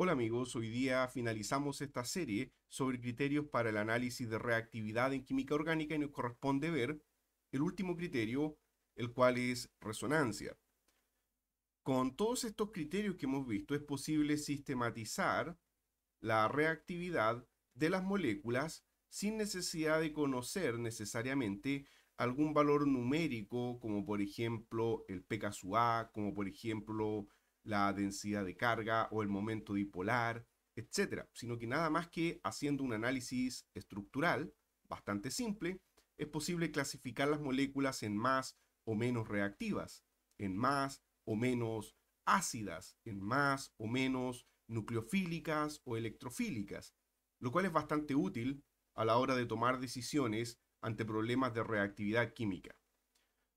Hola amigos, hoy día finalizamos esta serie sobre criterios para el análisis de reactividad en química orgánica y nos corresponde ver el último criterio, el cual es resonancia. Con todos estos criterios que hemos visto es posible sistematizar la reactividad de las moléculas sin necesidad de conocer necesariamente algún valor numérico como por ejemplo el pKa, como por ejemplo la densidad de carga o el momento dipolar, etcétera, sino que nada más que haciendo un análisis estructural bastante simple, es posible clasificar las moléculas en más o menos reactivas, en más o menos ácidas, en más o menos nucleofílicas o electrofílicas, lo cual es bastante útil a la hora de tomar decisiones ante problemas de reactividad química.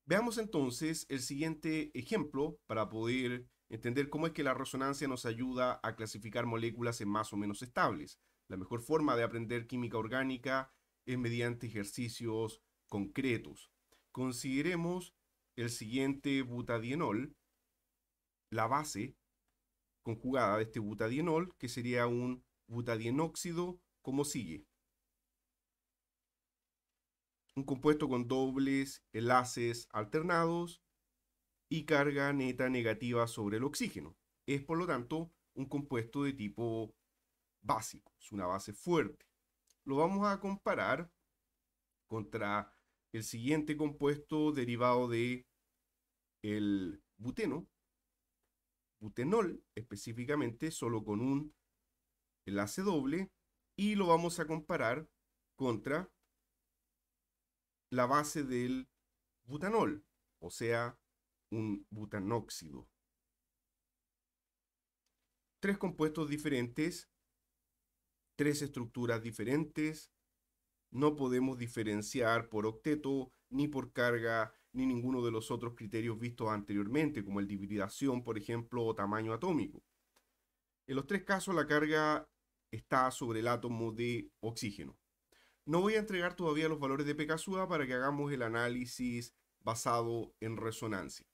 Veamos entonces el siguiente ejemplo para poder entender cómo es que la resonancia nos ayuda a clasificar moléculas en más o menos estables. La mejor forma de aprender química orgánica es mediante ejercicios concretos. Consideremos el siguiente butadienol, la base conjugada de este butadienol, que sería un butadienóxido, como sigue. Un compuesto con dobles enlaces alternados, y carga neta negativa sobre el oxígeno. Es por lo tanto un compuesto de tipo básico, es una base fuerte. Lo vamos a comparar contra el siguiente compuesto derivado de el buteno, butenol específicamente, solo con un enlace doble, y lo vamos a comparar contra la base del butanol, o sea, un butanóxido. Tres compuestos diferentes, tres estructuras diferentes, no podemos diferenciar por octeto, ni por carga, ni ninguno de los otros criterios vistos anteriormente, como el de por ejemplo, o tamaño atómico. En los tres casos la carga está sobre el átomo de oxígeno. No voy a entregar todavía los valores de pKa para que hagamos el análisis basado en resonancia.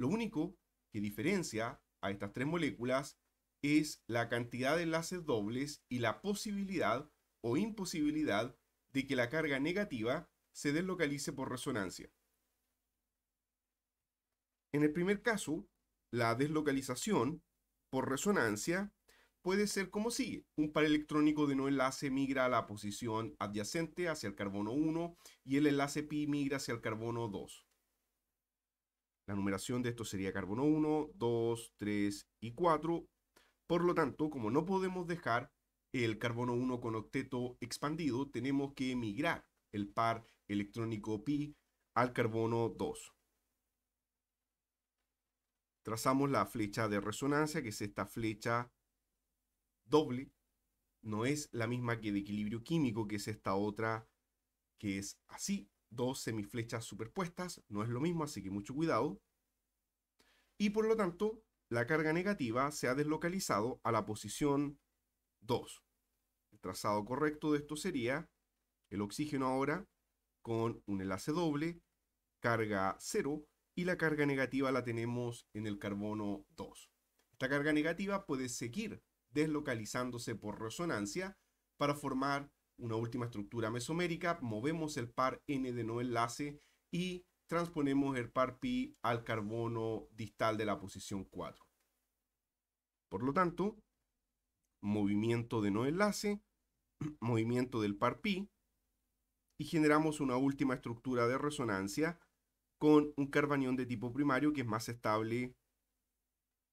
Lo único que diferencia a estas tres moléculas es la cantidad de enlaces dobles y la posibilidad o imposibilidad de que la carga negativa se deslocalice por resonancia. En el primer caso, la deslocalización por resonancia puede ser como sigue. Un par electrónico de no enlace migra a la posición adyacente hacia el carbono 1 y el enlace pi migra hacia el carbono 2. La numeración de esto sería carbono 1, 2, 3 y 4. Por lo tanto, como no podemos dejar el carbono 1 con octeto expandido, tenemos que migrar el par electrónico pi al carbono 2. Trazamos la flecha de resonancia, que es esta flecha doble. No es la misma que de equilibrio químico, que es esta otra que es así, dos semiflechas superpuestas, no es lo mismo, así que mucho cuidado. Y por lo tanto, la carga negativa se ha deslocalizado a la posición 2. El trazado correcto de esto sería el oxígeno ahora con un enlace doble, carga 0 y la carga negativa la tenemos en el carbono 2. Esta carga negativa puede seguir deslocalizándose por resonancia para formar una última estructura mesomérica, movemos el par N de no enlace y transponemos el par pi al carbono distal de la posición 4. Por lo tanto, movimiento de no enlace, movimiento del par pi, y generamos una última estructura de resonancia con un carbanión de tipo primario que es más estable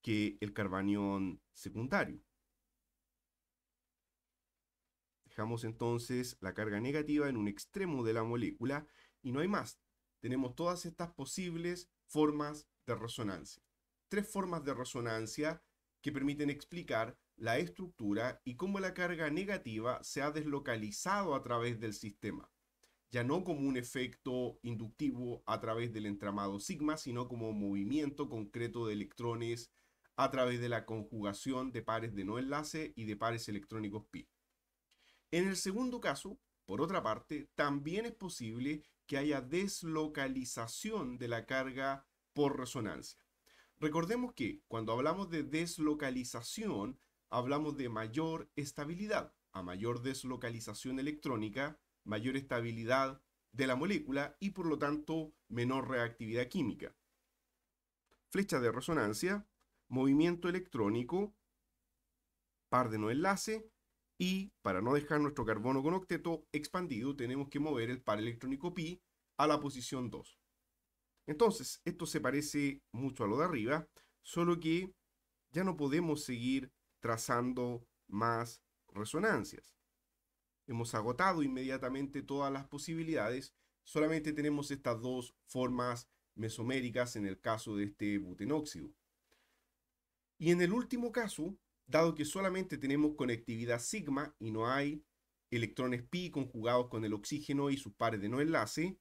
que el carbanión secundario. Dejamos entonces la carga negativa en un extremo de la molécula y no hay más. Tenemos todas estas posibles formas de resonancia. Tres formas de resonancia que permiten explicar la estructura y cómo la carga negativa se ha deslocalizado a través del sistema, ya no como un efecto inductivo a través del entramado sigma, sino como movimiento concreto de electrones a través de la conjugación de pares de no enlace y de pares electrónicos pi. En el segundo caso, por otra parte, también es posible que haya deslocalización de la carga por resonancia. Recordemos que cuando hablamos de deslocalización, hablamos de mayor estabilidad. A mayor deslocalización electrónica, mayor estabilidad de la molécula y por lo tanto menor reactividad química. Flecha de resonancia, movimiento electrónico, par de no enlace y para no dejar nuestro carbono con octeto expandido, tenemos que mover el par electrónico pi a la posición 2. Entonces, esto se parece mucho a lo de arriba, solo que ya no podemos seguir trazando más resonancias. Hemos agotado inmediatamente todas las posibilidades, solamente tenemos estas dos formas mesoméricas en el caso de este butenóxido. Y en el último caso, dado que solamente tenemos conectividad sigma y no hay electrones pi conjugados con el oxígeno y sus pares de no enlace,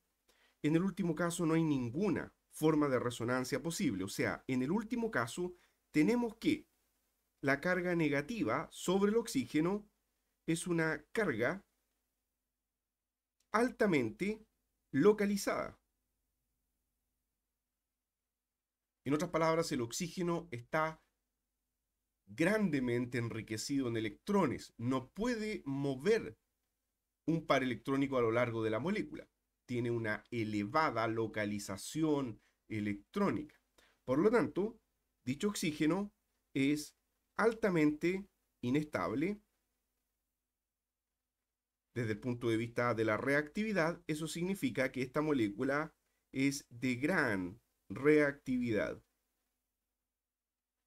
en el último caso no hay ninguna forma de resonancia posible. O sea, en el último caso tenemos que la carga negativa sobre el oxígeno es una carga altamente localizada. En otras palabras, el oxígeno está grandemente enriquecido en electrones. No puede mover un par electrónico a lo largo de la molécula. Tiene una elevada localización electrónica. Por lo tanto, dicho oxígeno es altamente inestable desde el punto de vista de la reactividad, eso significa que esta molécula es de gran reactividad.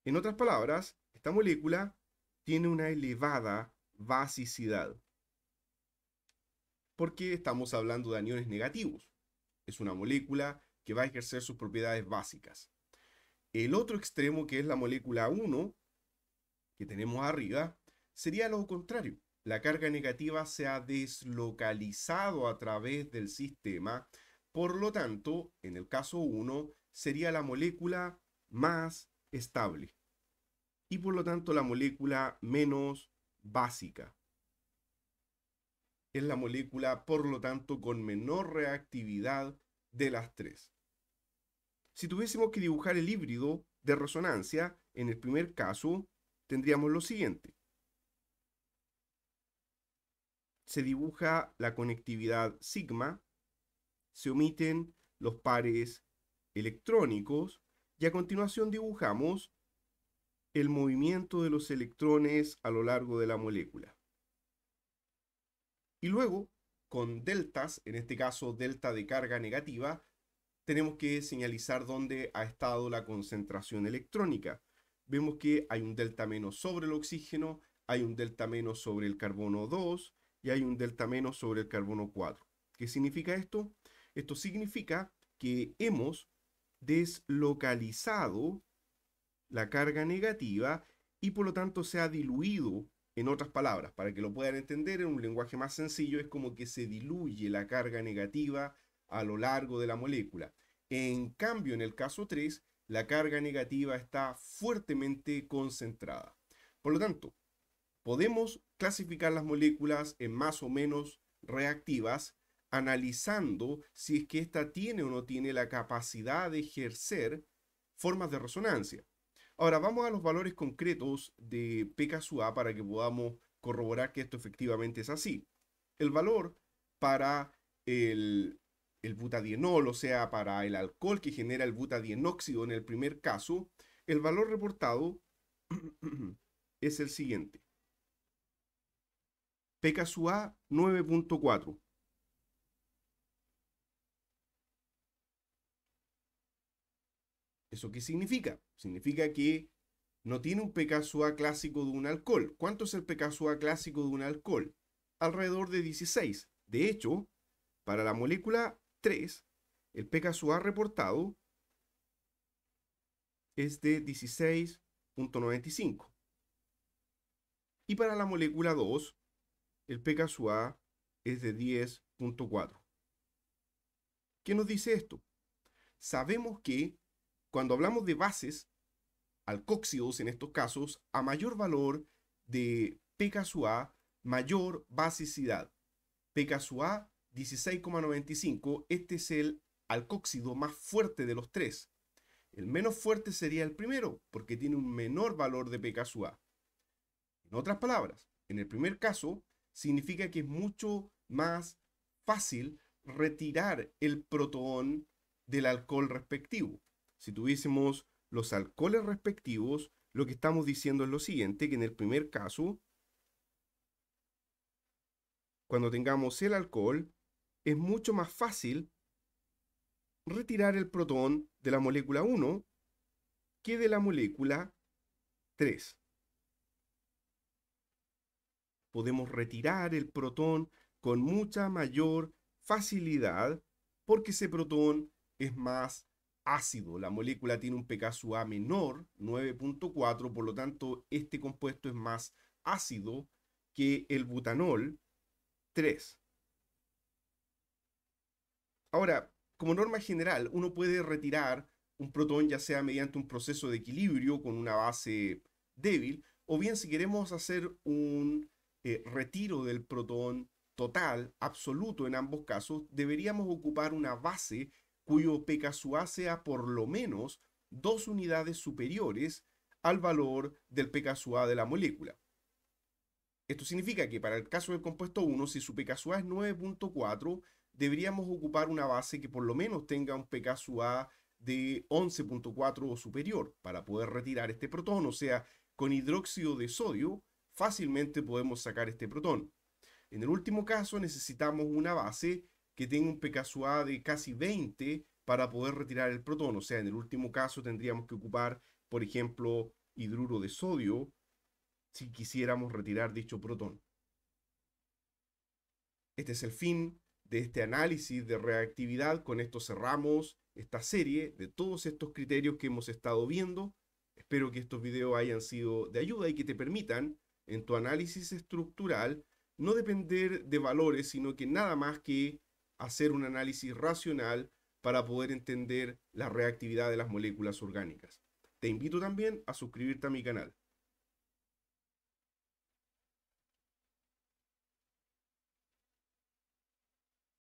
En otras palabras, esta molécula tiene una elevada basicidad. Porque estamos hablando de aniones negativos. Es una molécula que va a ejercer sus propiedades básicas. El otro extremo, que es la molécula 1, que tenemos arriba, sería lo contrario. La carga negativa se ha deslocalizado a través del sistema. Por lo tanto, en el caso 1, sería la molécula más estable y por lo tanto la molécula menos básica. Es la molécula, por lo tanto, con menor reactividad de las tres. Si tuviésemos que dibujar el híbrido de resonancia, en el primer caso, tendríamos lo siguiente. Se dibuja la conectividad sigma, se omiten los pares electrónicos y a continuación dibujamos el movimiento de los electrones a lo largo de la molécula. Y luego, con deltas, en este caso delta de carga negativa, tenemos que señalizar dónde ha estado la concentración electrónica. Vemos que hay un delta menos sobre el oxígeno, hay un delta menos sobre el carbono 2 y hay un delta menos sobre el carbono 4. ¿Qué significa esto? Esto significa que hemos deslocalizado la carga negativa y por lo tanto se ha diluido en otras palabras, para que lo puedan entender en un lenguaje más sencillo, es como que se diluye la carga negativa a lo largo de la molécula. En cambio, en el caso 3, la carga negativa está fuertemente concentrada. Por lo tanto, podemos clasificar las moléculas en más o menos reactivas analizando si es que ésta tiene o no tiene la capacidad de ejercer formas de resonancia. Ahora vamos a los valores concretos de pKa para que podamos corroborar que esto efectivamente es así. El valor para el, butadienol, o sea, para el alcohol que genera el butadienóxido en el primer caso, el valor reportado es el siguiente. PKSUA 9.4. ¿Eso qué significa? Significa que no tiene un pKa clásico de un alcohol. ¿Cuánto es el pKa clásico de un alcohol? Alrededor de 16. De hecho, para la molécula 3, el pKa reportado es de 16.95. Y para la molécula 2, el pKa es de 10.4. ¿Qué nos dice esto? Sabemos que cuando hablamos de bases, alcóxidos en estos casos, a mayor valor de pKa, mayor basicidad. pKa 16,95, este es el alcóxido más fuerte de los tres. El menos fuerte sería el primero, porque tiene un menor valor de pKa. En otras palabras, en el primer caso, significa que es mucho más fácil retirar el protón del alcohol respectivo. Si tuviésemos los alcoholes respectivos, lo que estamos diciendo es lo siguiente, que en el primer caso, cuando tengamos el alcohol, es mucho más fácil retirar el protón de la molécula 1 que de la molécula 3. Podemos retirar el protón con mucha mayor facilidad porque ese protón es más ácido. La molécula tiene un pKa menor, 9.4, por lo tanto este compuesto es más ácido que el butanol, 3. Ahora, como norma general, uno puede retirar un protón ya sea mediante un proceso de equilibrio con una base débil, o bien si queremos hacer un eh, retiro del protón total, absoluto en ambos casos, deberíamos ocupar una base cuyo pKa sea por lo menos dos unidades superiores al valor del pKa de la molécula. Esto significa que para el caso del compuesto 1, si su pKa es 9.4, deberíamos ocupar una base que por lo menos tenga un pKa de 11.4 o superior para poder retirar este protón, o sea, con hidróxido de sodio fácilmente podemos sacar este protón. En el último caso necesitamos una base que tenga un pKa de casi 20 para poder retirar el protón. O sea, en el último caso tendríamos que ocupar, por ejemplo, hidruro de sodio si quisiéramos retirar dicho protón. Este es el fin de este análisis de reactividad. Con esto cerramos esta serie de todos estos criterios que hemos estado viendo. Espero que estos videos hayan sido de ayuda y que te permitan en tu análisis estructural no depender de valores, sino que nada más que hacer un análisis racional para poder entender la reactividad de las moléculas orgánicas. Te invito también a suscribirte a mi canal.